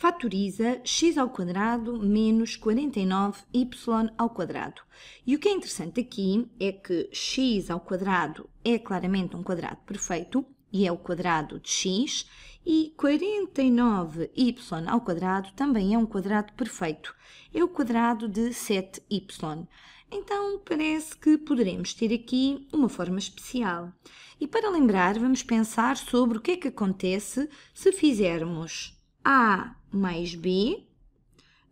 fatoriza x ao quadrado menos 49y ao quadrado. E o que é interessante aqui é que x ao quadrado é claramente um quadrado perfeito, e é o quadrado de x, e 49y ao quadrado também é um quadrado perfeito, é o quadrado de 7y. Então, parece que poderemos ter aqui uma forma especial. E para lembrar, vamos pensar sobre o que é que acontece se fizermos a mais B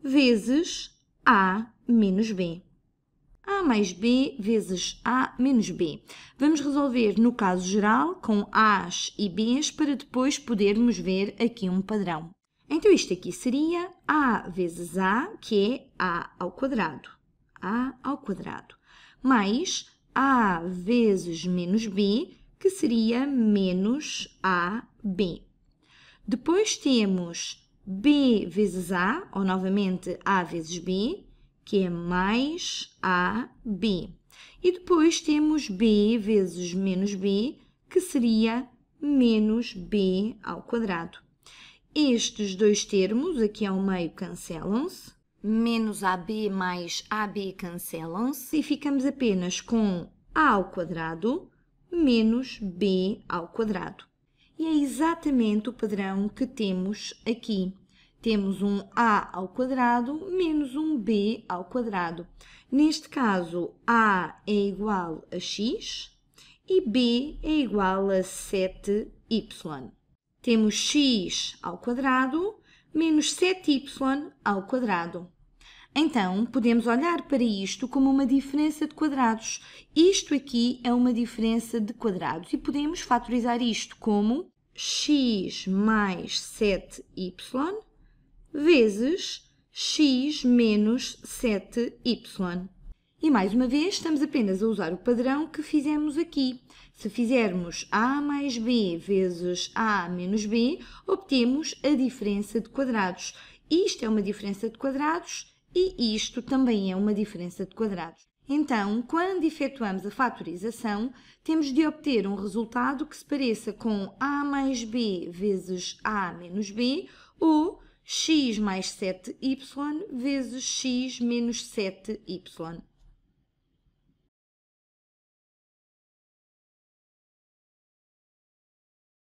vezes A menos B. A mais B vezes A menos B. Vamos resolver no caso geral com A's e B's para depois podermos ver aqui um padrão. Então isto aqui seria A vezes A, que é A ao quadrado. A ao quadrado. Mais A vezes menos B, que seria menos AB. Depois temos B vezes A, ou novamente A vezes B, que é mais AB. E depois temos B vezes menos B, que seria menos B ao quadrado. Estes dois termos aqui ao meio cancelam-se. Menos AB mais AB cancelam-se e ficamos apenas com A ao quadrado menos B ao quadrado. E é exatamente o padrão que temos aqui. Temos um a ao quadrado menos um b ao quadrado. Neste caso, a é igual a x e b é igual a 7y. Temos x ao quadrado menos 7y ao quadrado. Então, podemos olhar para isto como uma diferença de quadrados. Isto aqui é uma diferença de quadrados e podemos fatorizar isto como x mais 7y vezes x menos 7y. E mais uma vez, estamos apenas a usar o padrão que fizemos aqui. Se fizermos a mais b vezes a menos b, obtemos a diferença de quadrados. Isto é uma diferença de quadrados e isto também é uma diferença de quadrados. Então, quando efetuamos a fatorização, temos de obter um resultado que se pareça com a mais b vezes a menos b ou x mais 7y vezes x menos 7y.